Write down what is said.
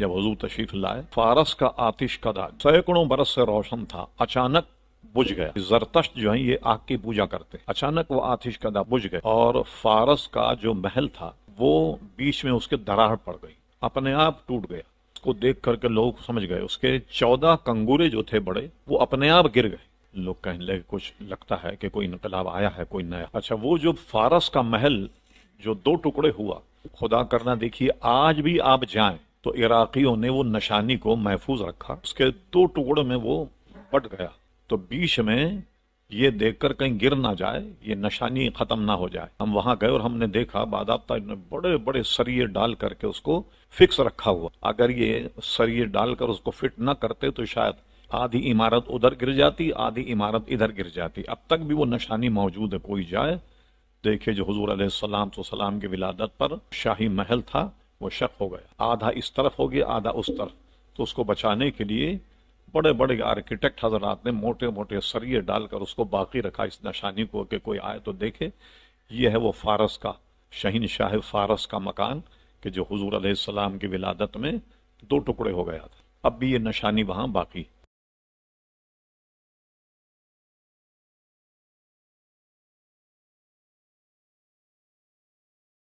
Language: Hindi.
जब हजू तशरीफ लाए फारस का आतिश का दाग सैकड़ों बरस से रोशन था अचानक बुझ गया जरतश्त जो है ये आग की पूजा करते अचानक वो आतिश कदा बुझ गए और फारस का जो महल था वो बीच में उसके दरार पड़ गई अपने आप टूट गया उसको देख करके लोग समझ गए उसके चौदह कंगूरे जो थे बड़े वो अपने आप गिर गए लोग कहने लगे कुछ लगता है कि कोई इनकलाब आया है कोई नया अच्छा वो जो फारस का महल जो दो टुकड़े हुआ खुदा करना देखिए आज भी आप जाएं तो इराकियों ने वो नशानी को महफूज रखा उसके दो टुकड़ों में वो बट गया तो बीच में ये देखकर कहीं गिर ना जाए ये नशानी खत्म ना हो जाए हम वहां गए और हमने देखा बादाबता ने बड़े बड़े सरिये डाल करके उसको फिक्स रखा हुआ अगर ये सरिये डालकर उसको फिट ना करते तो शायद आधी इमारत उधर गिर जाती आधी इमारत इधर गिर जाती अब तक भी वो निशानी मौजूद है कोई जाए देखे जो हजूर सलाम तो सलाम की विलादत पर शाही महल था वो शक हो गया आधा इस तरफ हो गया आधा उस तरफ तो उसको बचाने के लिए बड़े बड़े आर्किटेक्ट हजरात ने मोटे मोटे सरिये डालकर उसको बाकी रखा इस नशानी को कि कोई आए तो देखे ये है वो फारस का शहीन शाह फारस का मकान कि जो हजूर आसमाम की विलादत में दो टुकड़े हो गया था अब भी ये नशानी वहाँ बाकी